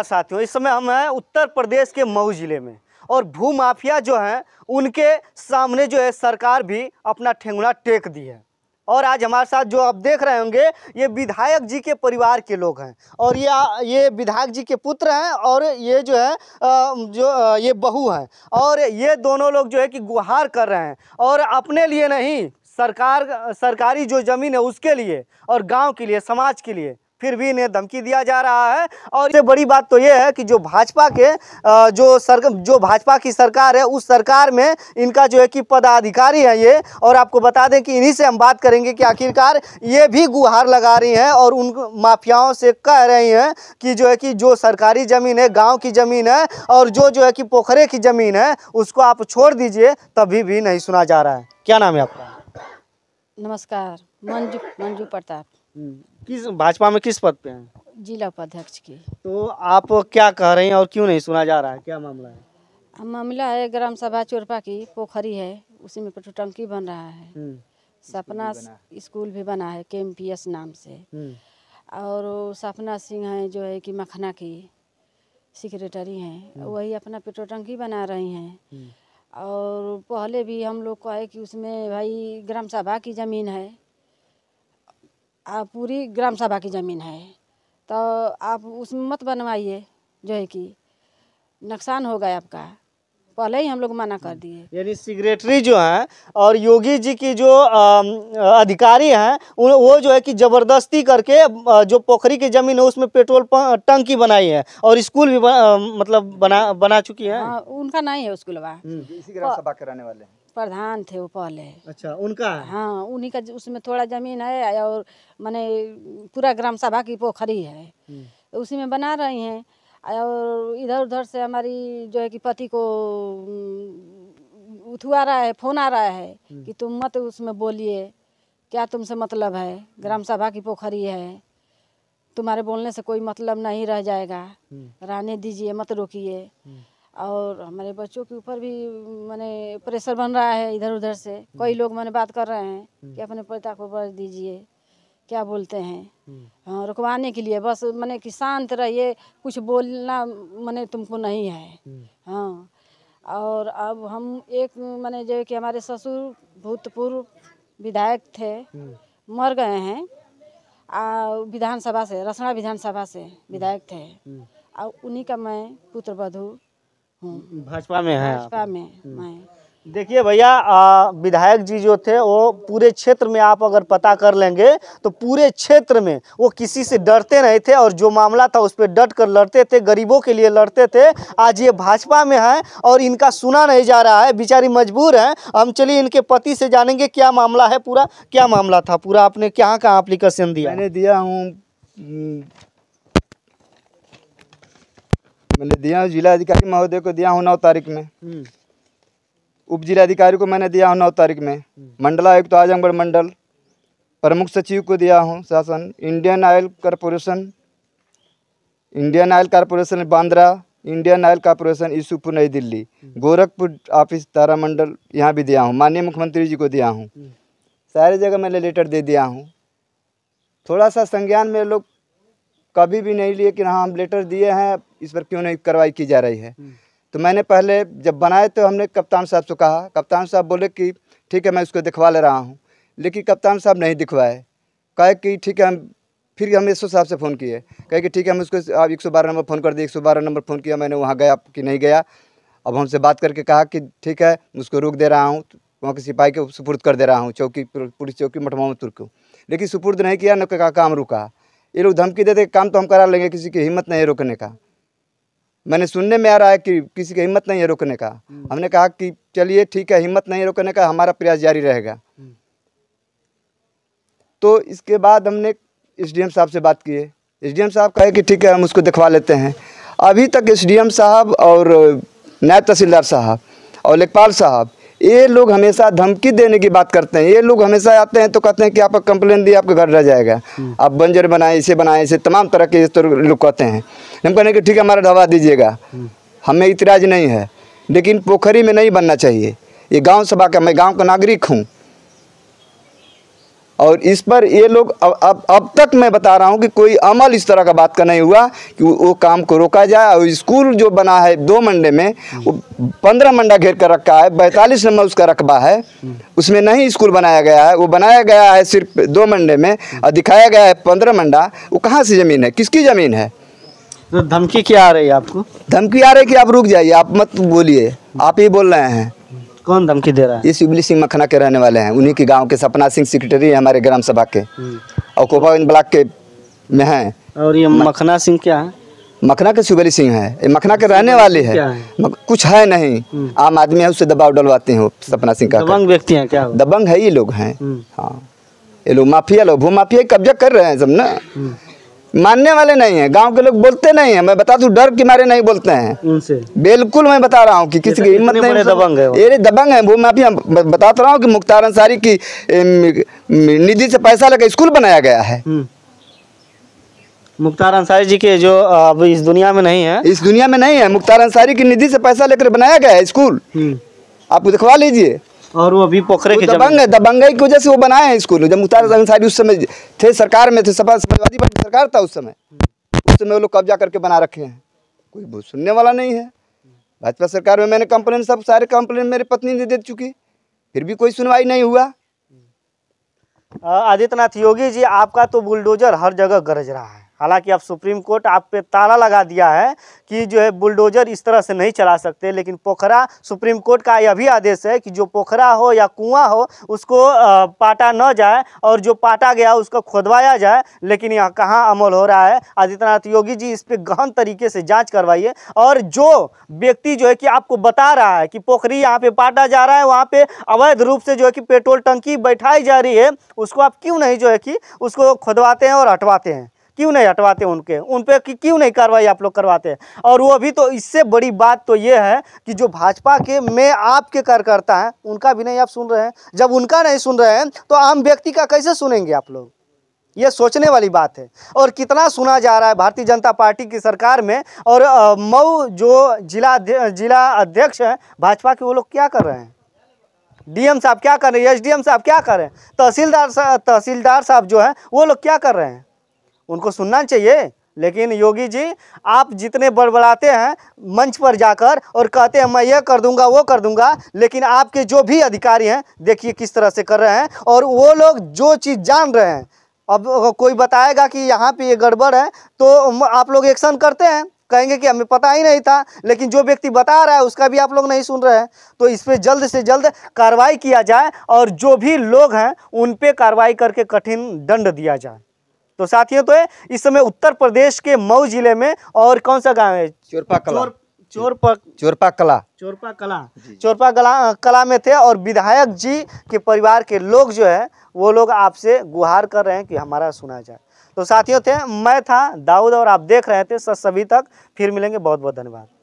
साथियों इस समय हम हैं उत्तर प्रदेश के मऊ ज़िले में और भू माफिया जो हैं उनके सामने जो है सरकार भी अपना ठेंगुना टेक दी है और आज हमारे साथ जो आप देख रहे होंगे ये विधायक जी के परिवार के लोग हैं और ये ये विधायक जी के पुत्र हैं और ये जो है जो ये बहू हैं और ये दोनों लोग जो है कि गुहार कर रहे हैं और अपने लिए नहीं सरकार सरकारी जो ज़मीन है उसके लिए और गांव के लिए समाज के लिए फिर भी इन्हें धमकी दिया जा रहा है और इससे बड़ी बात तो ये है कि जो भाजपा के जो सर जो भाजपा की सरकार है उस सरकार में इनका जो है कि पदाधिकारी है ये और आपको बता दें कि इन्हीं से हम बात करेंगे कि आखिरकार ये भी गुहार लगा रही हैं और उन माफियाओं से कह रही हैं कि जो है कि जो सरकारी ज़मीन है गाँव की ज़मीन है और जो जो है कि पोखरे की ज़मीन है उसको आप छोड़ दीजिए तभी भी नहीं सुना जा रहा है क्या नाम है आपका नमस्कार मंजू मंजू प्रताप हम्म। किस भाजपा में किस पद पे हैं जिला उपाध्यक्ष की तो आप क्या कह रहे हैं और क्यों नहीं सुना जा रहा है क्या मामला है मामला है ग्राम सभा चोरपा की पोखरी है उसी में पेट्रोल टंकी बन रहा है हम्म। सपना स्कूल भी बना है के एम पी एस नाम से हम्म। और सपना सिंह है जो है कि मखना की सेक्रेटरी हैं हम्म। वही अपना पेट्रोल टंकी बना रही हैं और पहले भी हम लोग को है कि उसमें भाई ग्राम सभा की ज़मीन है आप पूरी ग्राम सभा की ज़मीन है तो आप उसमें मत बनवाइए जो है कि नुकसान होगा आपका पहले ही हम लोग मना कर दिए यानी सिक्रेटरी जो है और योगी जी की जो अधिकारी हैं वो जो है कि जबरदस्ती करके जो पोखरी की जमीन है उसमें पेट्रोल टंकी बनाई है और स्कूल भी बना, मतलब बना बना चुकी है आ, हाँ, उनका नहीं है स्कूल हम्म, इसी ग्राम सभा के रहने वाले हैं प्रधान थे वो पहले अच्छा उनका हाँ उन्हीं का उसमें थोड़ा जमीन है और मैंने पूरा ग्राम सभा की पोखरी है हम्म। तो उसी में बना रही हैं और इधर उधर से हमारी जो है कि पति को उठवा रहा है फोन आ रहा है हम्म। कि तुम मत उसमें बोलिए क्या तुमसे मतलब है हम्म। ग्राम सभा की पोखरी है तुम्हारे बोलने से कोई मतलब नहीं रह जाएगा रहने दीजिए मत रोकिए और हमारे बच्चों के ऊपर भी मैंने प्रेशर बन रहा है इधर उधर से हम्म। कई लोग मैंने बात कर रहे हैं कि हम्म। अपने पिता को बच दीजिए क्या बोलते हैं हम्म। हाँ रुकवाने के लिए बस मैंने कि शांत रहिए कुछ बोलना मैंने तुमको नहीं है हाँ और अब हम एक मैंने जो कि हमारे ससुर भूतपूर्व विधायक थे मर गए हैं विधानसभा से रसना विधानसभा से विधायक थे और उन्हीं का मैं पुत्र बधू हाँ। भाजपा में है भाजपा में हम्म। मैं देखिए भैया विधायक जी जो थे वो पूरे क्षेत्र में आप अगर पता कर लेंगे तो पूरे क्षेत्र में वो किसी से डरते नहीं थे और जो मामला था उस पर डट कर लड़ते थे गरीबों के लिए लड़ते थे आज ये भाजपा में है और इनका सुना नहीं जा रहा है बेचारी मजबूर हैं हम चलिए इनके पति से जानेंगे क्या मामला है पूरा क्या मामला था पूरा आपने कहाँ कहाँ अप्लीकेशन दिया मैंने दिया हूँ मैंने दिया जिला अधिकारी महोदय को दिया हूँ नौ तारीख में हम्म। उप जिलाधिकारी को मैंने दिया हूँ नौ तारीख में हम्म। मंडलायुक्त तो आजमगढ़ मंडल प्रमुख सचिव को दिया हूँ शासन Indian Oil Corporation Indian Oil Corporation Bandra Indian Oil Corporation Yusufpur New Delhi हम्म। गोरखपुर ऑफिस तारामंडल यहाँ भी दिया हूँ माननीय मुख्यमंत्री जी को दिया हूँ सारी जगह मैंने लेटर दे दिया हूँ थोड़ा सा संज्ञान में लोग कभी भी नहीं लिए कि हाँ हम लेटर दिए हैं इस पर क्यों नहीं कार्रवाई की जा रही है हम्म। तो मैंने पहले जब बनाए तो हमने कप्तान साहब से कहा कप्तान साहब बोले कि ठीक है मैं उसको दिखवा ले रहा हूँ लेकिन कप्तान साहब नहीं दिखवाए कहे कि ठीक है हम फिर हम एस साहब से फ़ोन किए कहे कि ठीक है हम उसको आप एक सौ बारह नंबर फ़ोन कर दिए एक सौ बारह नंबर फ़ोन किया मैंने वहाँ गया कि नहीं गया अब हमसे बात करके कहा कि ठीक है उसको रोक दे रहा हूँ वहाँ के सिपाही के सुपुर्द कर दे रहा हूँ चौकी पुलिस चौकी मठमा तुर्क लेकिन सुपुर्द नहीं किया न का काम रुका ये लोग धमकी देते काम तो हम करा लेंगे किसी की हिम्मत नहीं है रोकने का मैंने सुनने में आ रहा है कि किसी की हिम्मत नहीं है रोकने का हम्म। हमने कहा कि चलिए ठीक है हिम्मत नहीं रोकने का हमारा प्रयास जारी रहेगा हम्म। तो इसके बाद हमने एस साहब से बात की है एस साहब कहे कि ठीक है हम उसको दिखवा लेते हैं अभी तक एस साहब और नायब तहसीलदार साहब और लेखपाल साहब ये लोग हमेशा धमकी देने की बात करते हैं ये लोग हमेशा आते हैं तो कहते हैं कि आपका कंप्लेन दिया आपका घर रह जाएगा हम्म। आप बंजर बनाए इसे बनाए इसे तमाम तरह के तो लोग कहते हैं हम कहने कि ठीक है हमारा ढाबा दीजिएगा हम्म। हमें इतराज नहीं है लेकिन पोखरी में नहीं बनना चाहिए ये गाँव सभा का मैं गाँव का नागरिक हूँ और इस पर ये लोग अब अब अब तक मैं बता रहा हूँ कि कोई अमल इस तरह का बात का नहीं हुआ कि वो काम को रोका जाए और स्कूल जो बना है दो मंडे में वो पंद्रह मंडा घेर कर रखा है बैतालीस नंबर उसका रकबा है उसमें नहीं स्कूल बनाया गया है वो बनाया गया है सिर्फ दो मंडे में और दिखाया गया है पंद्रह मंडा वो कहाँ से ज़मीन है किसकी ज़मीन है तो धमकी क्या आ रही है आपको धमकी आ रही है कि आप रुक जाइए आप मत बोलिए आप ही बोल रहे हैं कौन धमकी दे रहा है ये शिवली सिंह मखना के रहने वाले हैं उन्हीं के गाँव के सपना सिंह सेक्रेटरी है हमारे ग्राम सभा के हम्म। और कोपा ब्लॉक के में है और ये मखना सिंह क्या है मखना के सुबेली सिंह है ये मखना के रहने वाले है, है? कुछ है नहीं हम्म। आम आदमी है उससे दबाव डलवाते हैं सपना सिंह का दबंग व्यक्ति हैं क्या दबंग है ये लोग हैं हम्म। हाँ ये लोग माफिया लोग भू माफिया कब्जा कर रहे हैं सब ना मानने वाले नहीं है गांव के लोग बोलते नहीं है मैं बता दू डर के मारे नहीं बोलते हैं उनसे बिल्कुल मैं बता रहा हूँ कि किसी तो की हिम्मत नहीं दबंग है ये दबंग है वो मैं अभी बताता रहा हूँ कि मुख्तार अंसारी की निधि से पैसा लेकर स्कूल बनाया गया है हम्म। मुख्तार अंसारी जी के जो अब इस दुनिया में नहीं है इस दुनिया में नहीं है मुख्तार अंसारी की निधि से पैसा लेकर बनाया गया है स्कूल हम्म। आप दिखवा लीजिए और वो अभी पोखरे के दबंग है दबंगई की वजह से वो बनाए हैं स्कूल जब मुख्तार अंसारी उस समय थे सरकार में थे सपा समाजवादी पार्टी सरकार था उस समय उस समय वो लोग कब्जा करके बना रखे हैं कोई सुनने वाला नहीं है भाजपा सरकार में मैंने कंप्लेन सब सारे कंप्लेन मेरे पत्नी ने दे चुकी फिर भी कोई सुनवाई नहीं हुआ आदित्यनाथ योगी जी आपका तो बुलडोजर हर जगह गरज रहा है हालांकि अब सुप्रीम कोर्ट आप पे ताला लगा दिया है कि जो है बुलडोजर इस तरह से नहीं चला सकते लेकिन पोखरा सुप्रीम कोर्ट का यह भी आदेश है कि जो पोखरा हो या कुआं हो उसको पाटा न जाए और जो पाटा गया उसको खोदवाया जाए लेकिन यह कहाँ अमल हो रहा है आदित्यनाथ योगी जी इस पर गहन तरीके से जाँच करवाइए और जो व्यक्ति जो है कि आपको बता रहा है कि पोखरी यहाँ पर पाटा जा रहा है वहाँ पर अवैध रूप से जो है कि पेट्रोल टंकी बैठाई जा रही है उसको आप क्यों नहीं जो है कि उसको खुदवाते हैं और हटवाते हैं क्यों नहीं हटवाते उनके उन पर क्यों नहीं कार्रवाई आप लोग करवाते और वो अभी तो इससे बड़ी बात तो ये है कि जो भाजपा के में आपके कार्यकर्ता हैं उनका भी नहीं आप सुन रहे हैं जब उनका नहीं सुन रहे हैं तो आम व्यक्ति का कैसे सुनेंगे आप लोग ये सोचने वाली बात है और कितना सुना जा रहा है भारतीय जनता पार्टी की सरकार में और मऊ जो जिला जिला अध्यक्ष हैं भाजपा के वो लोग क्या कर रहे हैं डीएम साहब क्या कर रहे हैं एसडीएम साहब क्या कर रहे हैं तहसीलदार साहब तहसीलदार साहब जो हैं वो लोग क्या कर रहे हैं उनको सुनना चाहिए लेकिन योगी जी आप जितने बड़बड़ाते हैं मंच पर जाकर और कहते हैं मैं ये कर दूंगा वो कर दूंगा लेकिन आपके जो भी अधिकारी हैं देखिए किस तरह से कर रहे हैं और वो लोग जो चीज़ जान रहे हैं अब कोई बताएगा कि यहाँ पे ये गड़बड़ है तो आप लोग एक्शन करते हैं कहेंगे कि हमें पता ही नहीं था लेकिन जो व्यक्ति बता रहा है उसका भी आप लोग नहीं सुन रहे हैं तो इस पर जल्द से जल्द कार्रवाई किया जाए और जो भी लोग हैं उन पर कार्रवाई करके कठिन दंड दिया जाए तो साथियों तो इस समय उत्तर प्रदेश के मऊ जिले में और कौन सा गाँव है चोरपा कला चोरपा चोरपा कला चोरपा कला चोरपा कला कला में थे और विधायक जी के परिवार के लोग जो है वो लोग आपसे गुहार कर रहे हैं कि हमारा सुना जाए तो साथियों थे मैं था दाऊद और आप देख रहे थे सभी तक फिर मिलेंगे बहुत बहुत धन्यवाद